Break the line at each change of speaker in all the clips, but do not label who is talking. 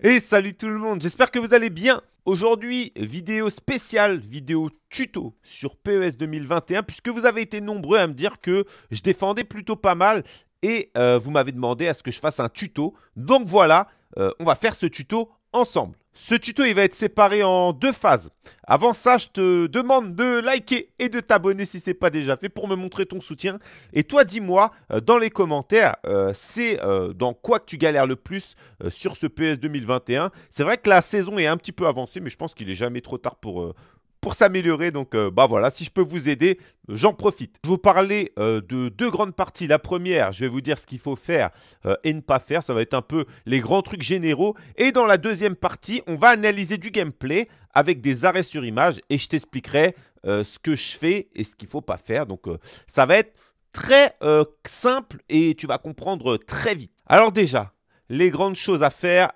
Et salut tout le monde, j'espère que vous allez bien. Aujourd'hui, vidéo spéciale, vidéo tuto sur PES 2021, puisque vous avez été nombreux à me dire que je défendais plutôt pas mal et euh, vous m'avez demandé à ce que je fasse un tuto. Donc voilà, euh, on va faire ce tuto ensemble. Ce tuto, il va être séparé en deux phases. Avant ça, je te demande de liker et de t'abonner si ce n'est pas déjà fait pour me montrer ton soutien. Et toi, dis-moi euh, dans les commentaires, euh, c'est euh, dans quoi que tu galères le plus sur ce PS 2021. C'est vrai que la saison est un petit peu avancée, mais je pense qu'il est jamais trop tard pour, pour s'améliorer. Donc, euh, bah voilà, si je peux vous aider, j'en profite. Je vais vous parler euh, de deux grandes parties. La première, je vais vous dire ce qu'il faut faire euh, et ne pas faire. Ça va être un peu les grands trucs généraux. Et dans la deuxième partie, on va analyser du gameplay avec des arrêts sur image et je t'expliquerai ce que je fais et ce qu'il ne faut pas faire. Donc, ça va être très simple et tu vas comprendre très vite. Alors déjà, les grandes choses à faire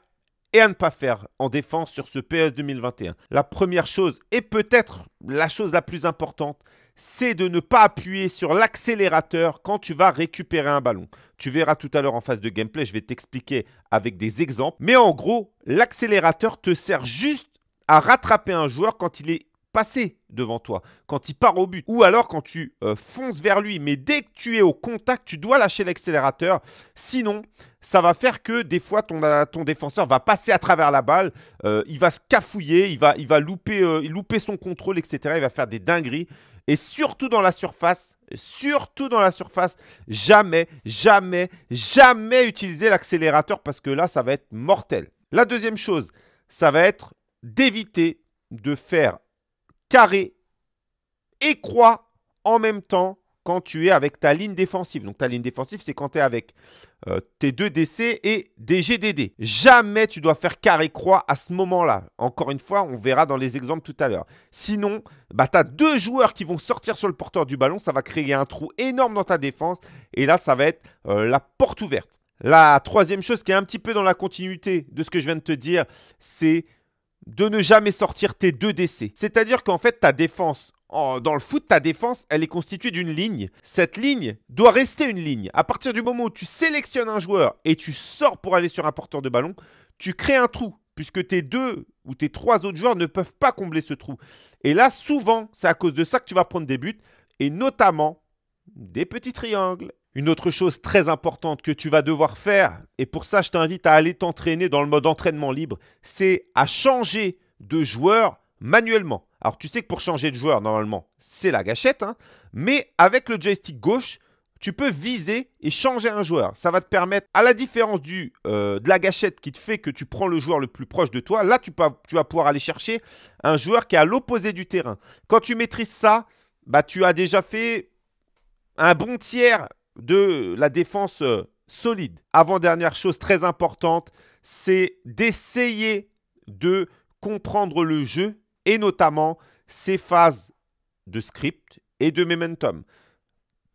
et à ne pas faire en défense sur ce PS 2021. La première chose, et peut-être la chose la plus importante, c'est de ne pas appuyer sur l'accélérateur quand tu vas récupérer un ballon. Tu verras tout à l'heure en phase de gameplay, je vais t'expliquer avec des exemples. Mais en gros, l'accélérateur te sert juste à rattraper un joueur quand il est passer devant toi, quand il part au but, ou alors quand tu euh, fonces vers lui. Mais dès que tu es au contact, tu dois lâcher l'accélérateur. Sinon, ça va faire que des fois, ton, euh, ton défenseur va passer à travers la balle, euh, il va se cafouiller, il va, il va louper, louper son contrôle, etc. Il va faire des dingueries. Et surtout dans la surface, surtout dans la surface, jamais, jamais, jamais utiliser l'accélérateur parce que là, ça va être mortel. La deuxième chose, ça va être d'éviter de faire carré et croix en même temps quand tu es avec ta ligne défensive. Donc ta ligne défensive, c'est quand tu es avec euh, tes deux DC et des GDD. Jamais tu dois faire carré-croix à ce moment-là. Encore une fois, on verra dans les exemples tout à l'heure. Sinon, bah, tu as deux joueurs qui vont sortir sur le porteur du ballon. Ça va créer un trou énorme dans ta défense. Et là, ça va être euh, la porte ouverte. La troisième chose qui est un petit peu dans la continuité de ce que je viens de te dire, c'est de ne jamais sortir tes deux décès. C'est-à-dire qu'en fait, ta défense, dans le foot, ta défense, elle est constituée d'une ligne. Cette ligne doit rester une ligne. À partir du moment où tu sélectionnes un joueur et tu sors pour aller sur un porteur de ballon, tu crées un trou, puisque tes deux ou tes trois autres joueurs ne peuvent pas combler ce trou. Et là, souvent, c'est à cause de ça que tu vas prendre des buts, et notamment des petits triangles. Une autre chose très importante que tu vas devoir faire, et pour ça je t'invite à aller t'entraîner dans le mode entraînement libre, c'est à changer de joueur manuellement. Alors tu sais que pour changer de joueur, normalement, c'est la gâchette, hein, mais avec le joystick gauche, tu peux viser et changer un joueur. Ça va te permettre, à la différence du, euh, de la gâchette qui te fait que tu prends le joueur le plus proche de toi, là tu, tu vas pouvoir aller chercher un joueur qui est à l'opposé du terrain. Quand tu maîtrises ça, bah, tu as déjà fait un bon tiers de la défense euh, solide. Avant-dernière chose très importante, c'est d'essayer de comprendre le jeu et notamment ses phases de script et de momentum.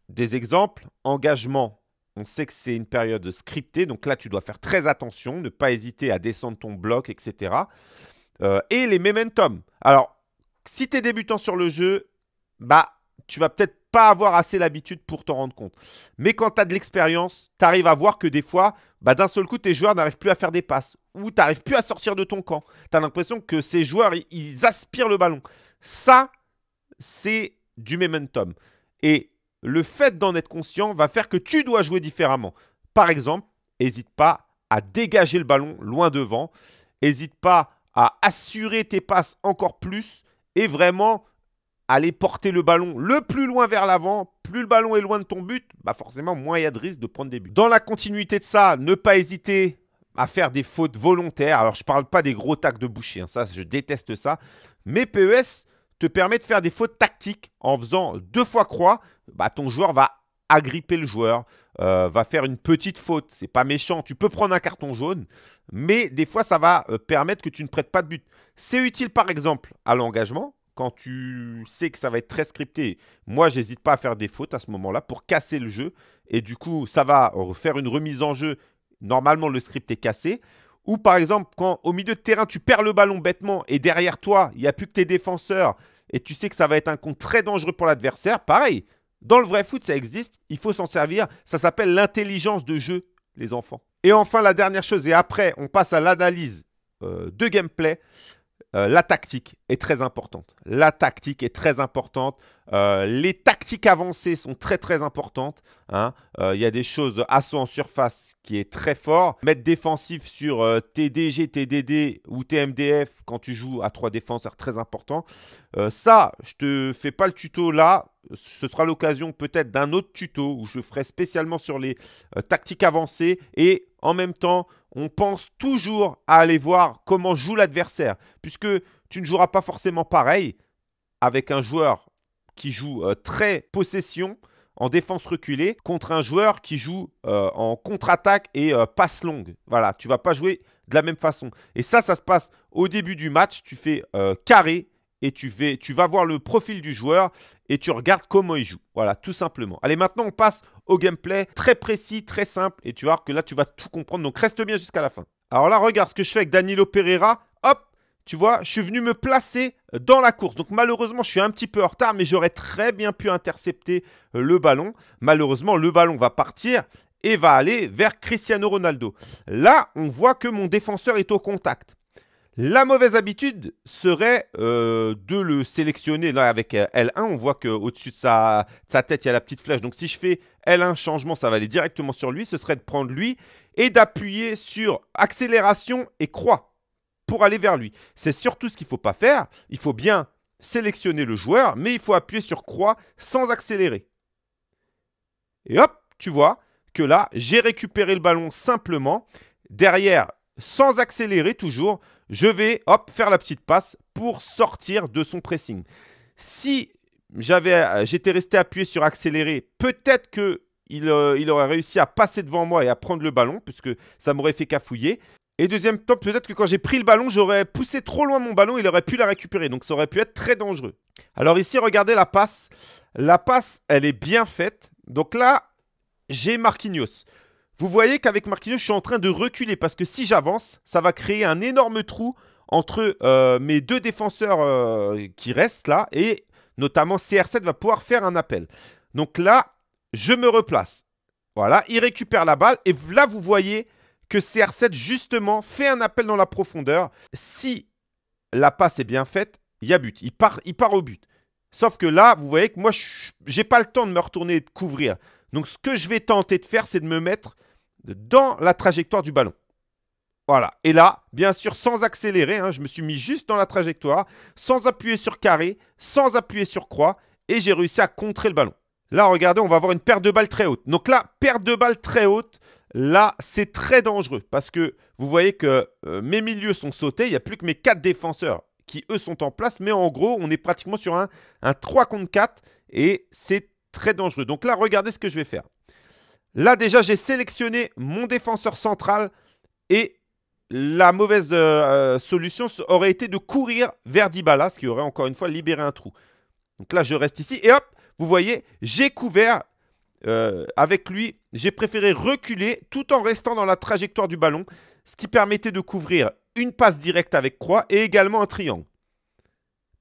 Des exemples, engagement, on sait que c'est une période scriptée, donc là tu dois faire très attention, ne pas hésiter à descendre ton bloc, etc. Euh, et les momentum. Alors, si tu es débutant sur le jeu, bah tu vas peut-être avoir assez l'habitude pour t'en rendre compte. Mais quand tu as de l'expérience, tu arrives à voir que des fois, bah, d'un seul coup, tes joueurs n'arrivent plus à faire des passes ou tu n'arrives plus à sortir de ton camp. Tu as l'impression que ces joueurs, ils aspirent le ballon. Ça, c'est du momentum. Et le fait d'en être conscient va faire que tu dois jouer différemment. Par exemple, n'hésite pas à dégager le ballon loin devant. N'hésite pas à assurer tes passes encore plus et vraiment aller porter le ballon le plus loin vers l'avant, plus le ballon est loin de ton but, bah forcément moins il y a de risque de prendre des buts. Dans la continuité de ça, ne pas hésiter à faire des fautes volontaires. Alors je ne parle pas des gros tacs de boucher, hein, ça je déteste ça. Mais PES te permet de faire des fautes tactiques en faisant deux fois croix, bah, ton joueur va agripper le joueur, euh, va faire une petite faute. C'est pas méchant, tu peux prendre un carton jaune, mais des fois ça va euh, permettre que tu ne prêtes pas de but. C'est utile par exemple à l'engagement, quand tu sais que ça va être très scripté, moi, j'hésite pas à faire des fautes à ce moment-là pour casser le jeu. Et du coup, ça va faire une remise en jeu. Normalement, le script est cassé. Ou par exemple, quand au milieu de terrain, tu perds le ballon bêtement et derrière toi, il n'y a plus que tes défenseurs et tu sais que ça va être un compte très dangereux pour l'adversaire, pareil. Dans le vrai foot, ça existe, il faut s'en servir. Ça s'appelle l'intelligence de jeu, les enfants. Et enfin, la dernière chose, et après, on passe à l'analyse euh, de gameplay. Euh, la tactique est très importante. La tactique est très importante. Euh, les tactiques avancées sont très très importantes. Hein. Euh, il y a des choses assaut en surface qui est très fort. Mettre défensif sur TDG, TDD ou TMDF quand tu joues à trois défenseurs, très important. ça, je te fais pas le tuto là. Ce sera l'occasion peut-être d'un autre tuto où je ferai spécialement sur les tactiques avancées et en même temps on pense toujours à aller voir comment joue l'adversaire, puisque tu ne joueras pas forcément pareil avec un joueur qui joue euh, très possession en défense reculée contre un joueur qui joue euh, en contre-attaque et euh, passe longue. Voilà, tu vas pas jouer de la même façon. Et ça, ça se passe au début du match. Tu fais carré, et tu, vas voir le profil du joueur et tu regardes comment il joue. Voilà, tout simplement. Allez, maintenant on passe au gameplay très précis, très simple et tu vas voir que là tu vas tout comprendre. Donc reste bien jusqu'à la fin. Alors là, regarde ce que je fais avec Danilo Pereira. Hop, tu vois, je suis venu me placer dans la course. Donc malheureusement, je suis un petit peu en retard, mais j'aurais très bien pu intercepter euh, le ballon. Malheureusement, le ballon va partir et va aller vers Cristiano Ronaldo. Là, on voit que mon défenseur est au contact. La mauvaise habitude serait euh, de le sélectionner. Là, avec euh, L1, on voit qu'au-dessus de sa, de sa tête, il y a la petite flèche. Donc, si je fais L1 changement, ça va aller directement sur lui. Ce serait de prendre lui et d'appuyer sur accélération et croix pour aller vers lui. C'est surtout ce qu'il ne faut pas faire. Il faut bien sélectionner le joueur, mais il faut appuyer sur croix sans accélérer. Et hop, tu vois que là, j'ai récupéré le ballon simplement. Derrière, sans accélérer toujours, je vais hop, faire la petite passe pour sortir de son pressing. Si j'avais, euh, j'étais resté appuyé sur accélérer, peut-être que euh, il, aurait réussi à passer devant moi et à prendre le ballon, puisque ça m'aurait fait cafouiller. Et deuxième temps, peut-être que quand j'ai pris le ballon, j'aurais poussé trop loin mon ballon, il aurait pu la récupérer, donc ça aurait pu être très dangereux. Alors ici, regardez la passe. La passe, elle est bien faite. Donc là, j'ai Marquinhos. Vous voyez qu'avec Martineux, je suis en train de reculer parce que si j'avance, ça va créer un énorme trou entre euh, mes deux défenseurs euh, qui restent là et notamment CR7 va pouvoir faire un appel. Donc là, je me replace. Voilà, il récupère la balle et là, vous voyez que CR7 justement fait un appel dans la profondeur. Si la passe est bien faite, il y a but. Il part, il part au but. Sauf que là, vous voyez que moi, je n'ai pas le temps de me retourner et de couvrir. Donc ce que je vais tenter de faire, c'est de me mettre dans la trajectoire du ballon. Voilà. Et là, bien sûr, sans accélérer, hein, je me suis mis juste dans la trajectoire, sans appuyer sur carré, sans appuyer sur croix, et j'ai réussi à contrer le ballon. Là, regardez, on va avoir une paire de balles très haute. Donc là, paire de balles très haute, là, c'est très dangereux parce que vous voyez que euh, mes milieux sont sautés, il n'y a plus que mes quatre défenseurs qui, eux, sont en place. Mais en gros, on est pratiquement sur un, un 3 contre 4 et c'est très dangereux. Donc là, regardez ce que je vais faire. Là, déjà, j'ai sélectionné mon défenseur central et la mauvaise euh, euh, solution aurait été de courir vers Dybala, ce qui aurait encore une fois libéré un trou. Donc là, je reste ici et hop, vous voyez, j'ai couvert euh, avec lui. J'ai préféré reculer tout en restant dans la trajectoire du ballon, ce qui permettait de couvrir une passe directe avec croix et également un triangle.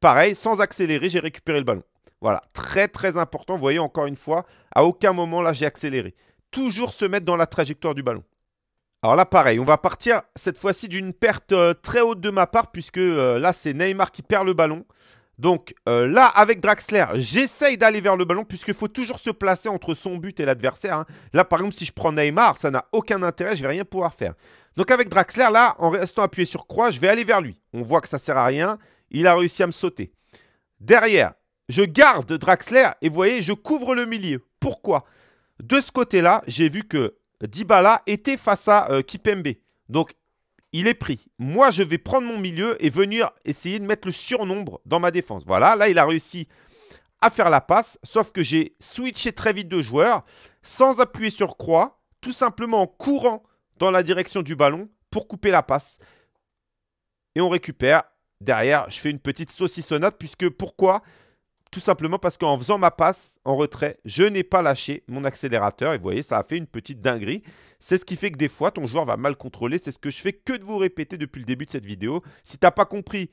Pareil, sans accélérer, j'ai récupéré le ballon. Voilà, très très important. Vous voyez encore une fois, à aucun moment là j'ai accéléré toujours se mettre dans la trajectoire du ballon. Alors là, pareil, on va partir cette fois-ci d'une perte euh, très haute de ma part, puisque euh, là, c'est Neymar qui perd le ballon. Donc euh, là, avec Draxler, j'essaye d'aller vers le ballon, puisqu'il faut toujours se placer entre son but et l'adversaire. Hein. Là, par exemple, si je prends Neymar, ça n'a aucun intérêt, je ne vais rien pouvoir faire. Donc avec Draxler, là, en restant appuyé sur croix, je vais aller vers lui. On voit que ça ne sert à rien, il a réussi à me sauter. Derrière, je garde Draxler, et vous voyez, je couvre le milieu. Pourquoi de ce côté-là, j'ai vu que Dybala était face à euh, Kipembe. Donc, il est pris. Moi, je vais prendre mon milieu et venir essayer de mettre le surnombre dans ma défense. Voilà, là, il a réussi à faire la passe, sauf que j'ai switché très vite de joueur, sans appuyer sur croix, tout simplement en courant dans la direction du ballon pour couper la passe. Et on récupère. Derrière, je fais une petite saucissonnade, puisque pourquoi tout simplement parce qu'en faisant ma passe en retrait, je n'ai pas lâché mon accélérateur. Et vous voyez, ça a fait une petite dinguerie. C'est ce qui fait que des fois, ton joueur va mal contrôler. C'est ce que je fais que de vous répéter depuis le début de cette vidéo. Si tu n'as pas compris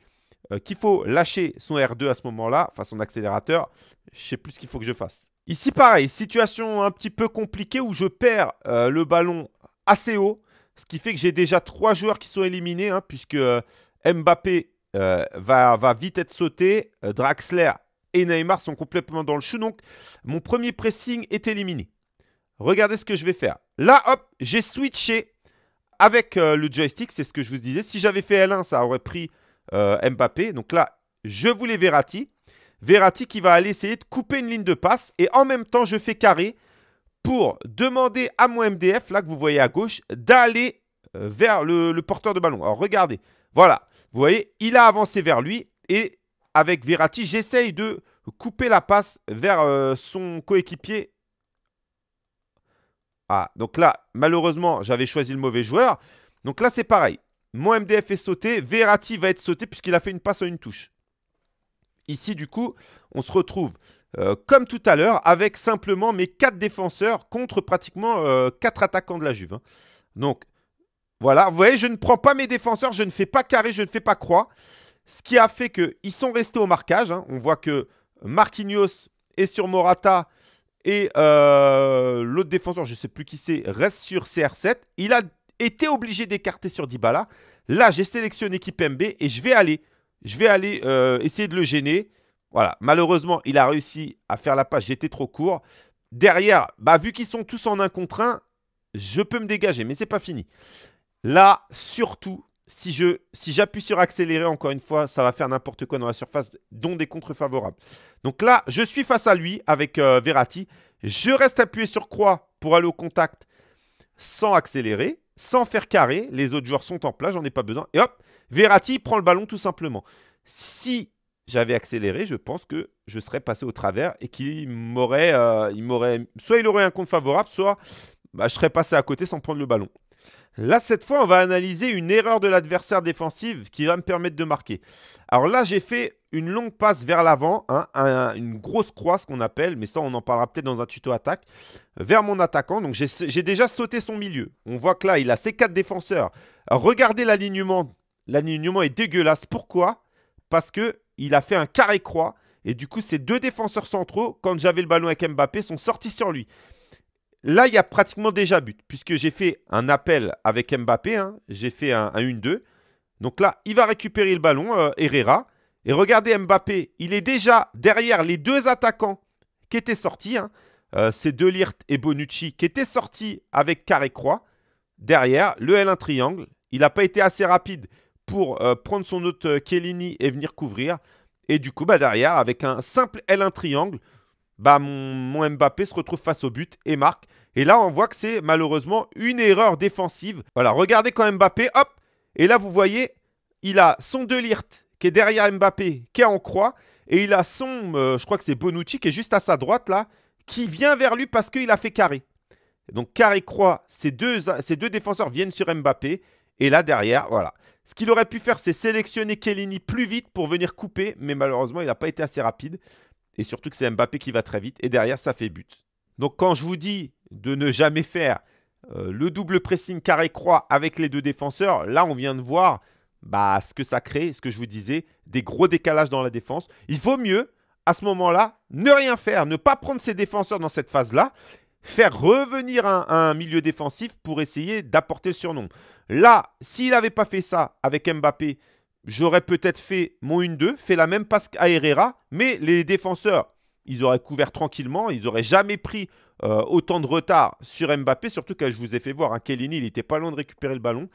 euh, qu'il faut lâcher son R2 à ce moment-là, enfin son accélérateur, je sais plus ce qu'il faut que je fasse. Ici, pareil, situation un petit peu compliquée où je perds euh, le ballon assez haut. Ce qui fait que j'ai déjà trois joueurs qui sont éliminés, hein, puisque euh, Mbappé va, va vite être sauté. Draxler et Neymar sont complètement dans le chou. Donc, mon premier pressing est éliminé. Regardez ce que je vais faire. Là, hop, j'ai switché avec euh, le joystick. C'est ce que je vous disais. Si j'avais fait L1, ça aurait pris euh, Mbappé. Donc là, je voulais Verratti. Verratti qui va aller essayer de couper une ligne de passe. Et en même temps, je fais carré pour demander à mon MDF, là que vous voyez à gauche, d'aller euh, vers le, porteur de ballon. Alors regardez, voilà, vous voyez, il a avancé vers lui et avec Verratti. J'essaye de couper la passe vers euh, son coéquipier. Ah, donc là, malheureusement, j'avais choisi le mauvais joueur. Donc là, c'est pareil. Mon MDF est sauté. Verratti va être sauté puisqu'il a fait une passe en une touche. Ici, du coup, on se retrouve euh, comme tout à l'heure avec simplement mes 4 défenseurs contre pratiquement euh, quatre attaquants de la Juve. Hein. Donc, voilà. Vous voyez, je ne prends pas mes défenseurs. Je ne fais pas carré, je ne fais pas croix. Ce qui a fait qu'ils sont restés au marquage. Hein. On voit que Marquinhos est sur Morata et euh, l'autre défenseur, je ne sais plus qui c'est, reste sur CR7. Il a été obligé d'écarter sur Dybala. Là, j'ai sélectionné MB et je vais aller, je vais aller euh, essayer de le gêner. Voilà, malheureusement, il a réussi à faire la passe, j'étais trop court. Derrière, bah, vu qu'ils sont tous en un contre 1, je peux me dégager, mais c'est pas fini. Là, surtout, si je si j'appuie sur accélérer encore une fois, ça va faire n'importe quoi dans la surface, dont des contres favorables. Donc là, je suis face à lui avec euh, Verratti. Je reste appuyé sur croix pour aller au contact sans accélérer, sans faire carré. Les autres joueurs sont en place, j'en ai pas besoin. Et hop, Verratti prend le ballon tout simplement. Si j'avais accéléré, je pense que je serais passé au travers et qu'il m'aurait, euh, il soit il aurait un compte favorable, soit bah, je serais passé à côté sans prendre le ballon. Là, cette fois, on va analyser une erreur de l'adversaire défensive qui va me permettre de marquer. Alors là, j'ai fait une longue passe vers l'avant, hein, une grosse croix, ce qu'on appelle, mais ça, on en parlera peut-être dans un tuto attaque, vers mon attaquant. Donc, j'ai déjà sauté son milieu. On voit que là, il a ses quatre défenseurs. regardez l'alignement. L'alignement est dégueulasse. Pourquoi Parce que il a fait un carré croix. Et du coup, ces deux défenseurs centraux, quand j'avais le ballon avec Mbappé, sont sortis sur lui. Là, il y a pratiquement déjà but, puisque j'ai fait un appel avec Mbappé. Hein. J'ai fait un, 1-2. Donc là, il va récupérer le ballon, euh, Herrera. Et regardez Mbappé, il est déjà derrière les deux attaquants qui étaient sortis. Hein. Euh, C'est et Bonucci qui étaient sortis avec carré-croix. Derrière, le L1 triangle. Il n'a pas été assez rapide pour euh, prendre son autre Kellini euh, et venir couvrir. Et du coup, bah derrière, avec un simple L1 triangle, bah, mon, Mbappé se retrouve face au but et marque. Et là, on voit que c'est malheureusement une erreur défensive. Voilà, regardez quand Mbappé, hop Et là, vous voyez, il a son Delirte qui est derrière Mbappé, qui est en croix. Et il a son, euh, je crois que c'est Bonucci, qui est juste à sa droite là, qui vient vers lui parce qu'il a fait carré. Donc carré-croix, ces deux, ces deux défenseurs viennent sur Mbappé. Et là, derrière, voilà. Ce qu'il aurait pu faire, c'est sélectionner Kellini plus vite pour venir couper. Mais malheureusement, il n'a pas été assez rapide et surtout que c'est Mbappé qui va très vite, et derrière ça fait but. Donc quand je vous dis de ne jamais faire euh, le double pressing carré-croix avec les deux défenseurs, là on vient de voir bah, ce que ça crée, ce que je vous disais, des gros décalages dans la défense. Il vaut mieux, à ce moment-là, ne rien faire, ne pas prendre ses défenseurs dans cette phase-là, faire revenir un, un, milieu défensif pour essayer d'apporter le surnom. Là, s'il n'avait pas fait ça avec Mbappé, j'aurais peut-être fait mon 1-2, fait la même passe qu'à Herrera, mais les défenseurs, ils auraient couvert tranquillement, ils n'auraient jamais pris euh, autant de retard sur Mbappé, surtout quand je vous ai fait voir, à hein, Kellini, il n'était pas loin de récupérer le ballon.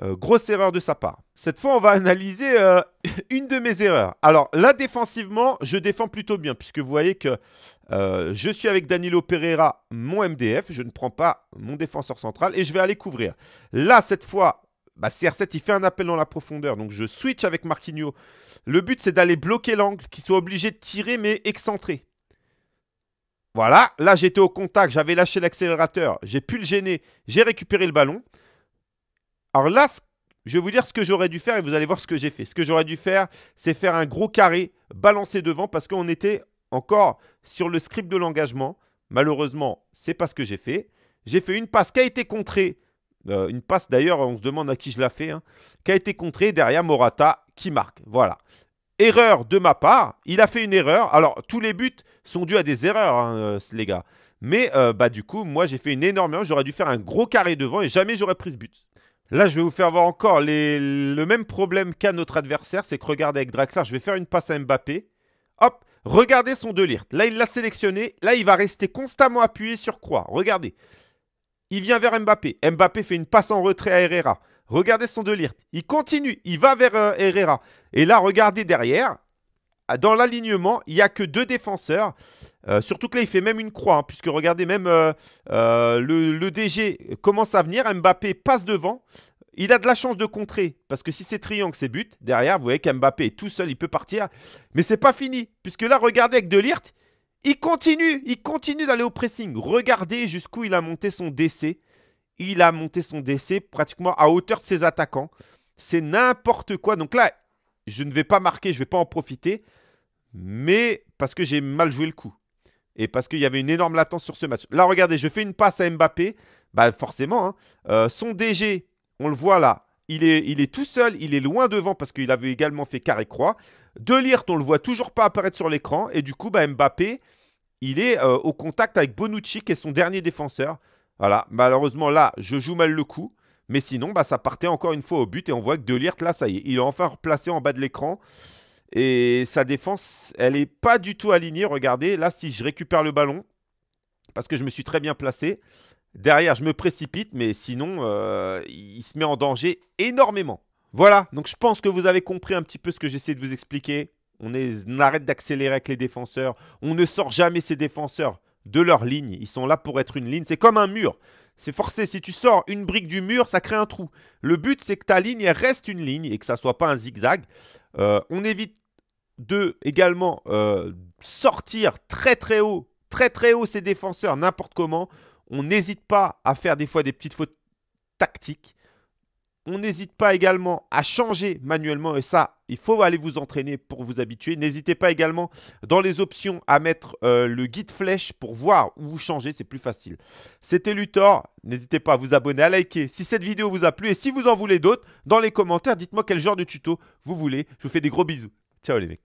Euh, grosse erreur de sa part. Cette fois, on va analyser euh, une de mes erreurs. Alors là, défensivement, je défends plutôt bien, puisque vous voyez que je suis avec Danilo Pereira, mon MDF, je ne prends pas mon défenseur central, et je vais aller couvrir. Là, cette fois, CR7, bah, il fait un appel dans la profondeur. Donc, je switch avec Marquinhos. Le but, c'est d'aller bloquer l'angle, qu'il soit obligé de tirer, mais excentré. Voilà, là, j'étais au contact, j'avais lâché l'accélérateur, j'ai pu le gêner, j'ai récupéré le ballon. Alors là, je vais vous dire ce que j'aurais dû faire et vous allez voir ce que j'ai fait. Ce que j'aurais dû faire, c'est faire un gros carré, balancer devant, parce qu'on était encore sur le script de l'engagement. Malheureusement, c'est pas ce que j'ai fait. J'ai fait une passe qui a été contrée euh, une passe d'ailleurs, on se demande à qui je la fais, hein, qui a été contrée derrière Morata qui marque. Voilà. Erreur de ma part, il a fait une erreur. Alors, tous les buts sont dus à des erreurs, hein, euh, les gars. Mais euh, bah, du coup, moi j'ai fait une énorme erreur, j'aurais dû faire un gros carré devant et jamais j'aurais pris ce but. Là, je vais vous faire voir encore le même problème qu'a notre adversaire, c'est que regardez avec Draxar, je vais faire une passe à Mbappé. Hop, regardez son Delirte. Là, il l'a sélectionné. Là, il va rester constamment appuyé sur croix. Regardez. Il vient vers Mbappé. Mbappé fait une passe en retrait à Herrera. Regardez son Delirte. Il continue. Il va vers euh, Herrera. Et là, regardez derrière. Ah, dans l'alignement, il n'y a que deux défenseurs. Euh, surtout que là, il fait même une croix. Hein, puisque regardez, même euh, le, DG commence à venir. Mbappé passe devant. Il a de la chance de contrer, parce que si c'est triangle, c'est but. Derrière, vous voyez qu'Mbappé est tout seul, il peut partir. Mais c'est pas fini, puisque là, regardez avec Delirte, il continue, il continue d'aller au pressing. Regardez jusqu'où il a monté son DC. Il a monté son DC pratiquement à hauteur de ses attaquants. C'est n'importe quoi. Donc là, je ne vais pas marquer, je ne vais pas en profiter. Mais parce que j'ai mal joué le coup. Et parce qu'il y avait une énorme latence sur ce match. Là, regardez, je fais une passe à Mbappé. Bah forcément, hein. euh, son DG, on le voit là, il est, il est tout seul, il est loin devant parce qu'il avait également fait carré-croix. De Ligt, on le voit toujours pas apparaître sur l'écran. Et du coup, bah, Mbappé, il est euh, au contact avec Bonucci, qui est son dernier défenseur. Voilà, malheureusement, là, je joue mal le coup. Mais sinon, bah, ça partait encore une fois au but. Et on voit que De là, ça y est, il est enfin replacé en bas de l'écran. Et sa défense, elle n'est pas du tout alignée. Regardez, là, si je récupère le ballon, parce que je me suis très bien placé, derrière, je me précipite, mais sinon, euh, il se met en danger énormément. Voilà, donc je pense que vous avez compris un petit peu ce que j'essaie de vous expliquer. On, arrête d'accélérer avec les défenseurs. On ne sort jamais ces défenseurs de leur ligne. Ils sont là pour être une ligne. C'est comme un mur. C'est forcé. Si tu sors une brique du mur, ça crée un trou. Le but, c'est que ta ligne reste une ligne et que ça ne soit pas un zigzag. Euh, on évite de également euh, sortir très très haut, très très haut ces défenseurs n'importe comment. On n'hésite pas à faire des fois des petites fautes tactiques. On n'hésite pas également à changer manuellement et ça, il faut aller vous entraîner pour vous habituer. N'hésitez pas également dans les options à mettre euh, le guide flèche pour voir où vous changez, c'est plus facile. C'était Luthor, n'hésitez pas à vous abonner, à liker si cette vidéo vous a plu et si vous en voulez d'autres, dans les commentaires, dites-moi quel genre de tuto vous voulez. Je vous fais des gros bisous. Ciao les mecs.